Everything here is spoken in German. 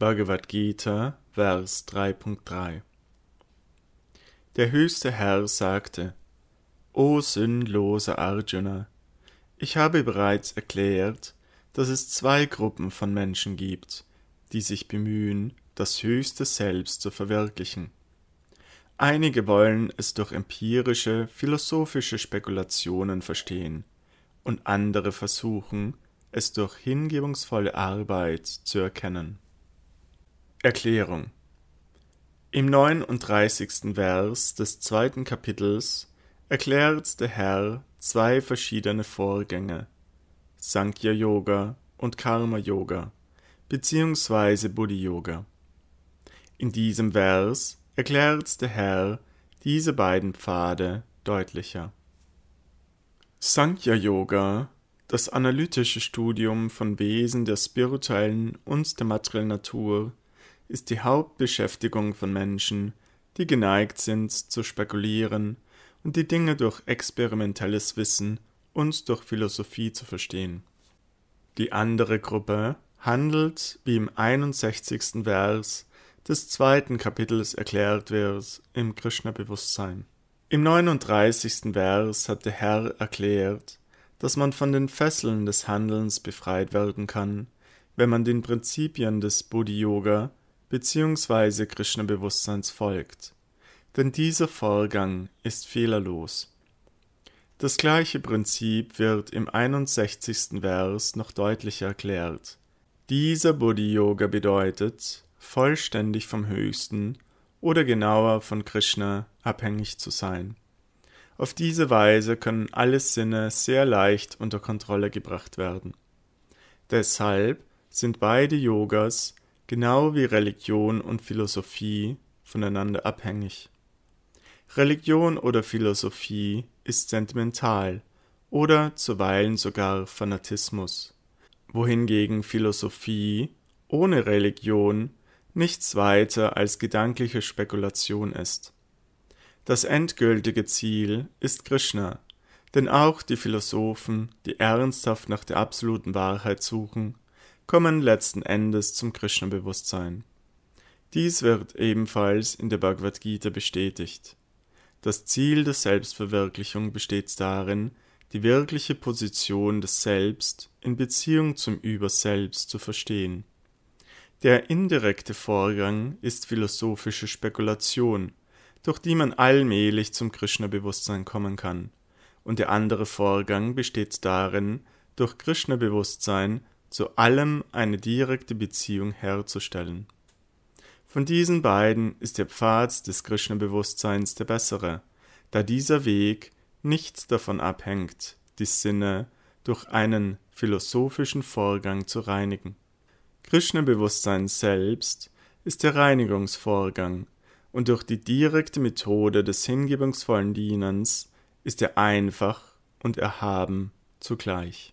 Bhagavad Gita, Vers 3.3 Der höchste Herr sagte, O sündloser Arjuna, ich habe bereits erklärt, dass es zwei Gruppen von Menschen gibt, die sich bemühen, das höchste Selbst zu verwirklichen. Einige wollen es durch empirische, philosophische Spekulationen verstehen, und andere versuchen, es durch hingebungsvolle Arbeit zu erkennen. Erklärung Im 39. Vers des zweiten Kapitels erklärt der Herr zwei verschiedene Vorgänge, Sankhya Yoga und Karma Yoga bzw. Buddhi Yoga. In diesem Vers erklärt der Herr diese beiden Pfade deutlicher. Sankhya Yoga das analytische Studium von Wesen der spirituellen und der materiellen Natur ist die Hauptbeschäftigung von Menschen, die geneigt sind zu spekulieren und die Dinge durch experimentelles Wissen und durch Philosophie zu verstehen. Die andere Gruppe handelt, wie im 61. Vers des zweiten Kapitels erklärt wird, im Krishna-Bewusstsein. Im 39. Vers hat der Herr erklärt, dass man von den Fesseln des Handelns befreit werden kann, wenn man den Prinzipien des Bodhi-Yoga bzw. Krishna-Bewusstseins folgt, denn dieser Vorgang ist fehlerlos. Das gleiche Prinzip wird im 61. Vers noch deutlicher erklärt. Dieser Bodhi-Yoga bedeutet, vollständig vom Höchsten oder genauer von Krishna abhängig zu sein. Auf diese Weise können alle Sinne sehr leicht unter Kontrolle gebracht werden. Deshalb sind beide Yogas genau wie Religion und Philosophie voneinander abhängig. Religion oder Philosophie ist sentimental oder zuweilen sogar Fanatismus, wohingegen Philosophie ohne Religion nichts weiter als gedankliche Spekulation ist. Das endgültige Ziel ist Krishna, denn auch die Philosophen, die ernsthaft nach der absoluten Wahrheit suchen, kommen letzten Endes zum Krishna-Bewusstsein. Dies wird ebenfalls in der Bhagavad Gita bestätigt. Das Ziel der Selbstverwirklichung besteht darin, die wirkliche Position des Selbst in Beziehung zum Überselbst zu verstehen. Der indirekte Vorgang ist philosophische Spekulation, durch die man allmählich zum Krishna-Bewusstsein kommen kann, und der andere Vorgang besteht darin, durch Krishna-Bewusstsein zu allem eine direkte Beziehung herzustellen. Von diesen beiden ist der Pfad des Krishna-Bewusstseins der bessere, da dieser Weg nicht davon abhängt, die Sinne durch einen philosophischen Vorgang zu reinigen. Krishna-Bewusstsein selbst ist der Reinigungsvorgang, und durch die direkte Methode des hingebungsvollen Dienens ist er einfach und erhaben zugleich.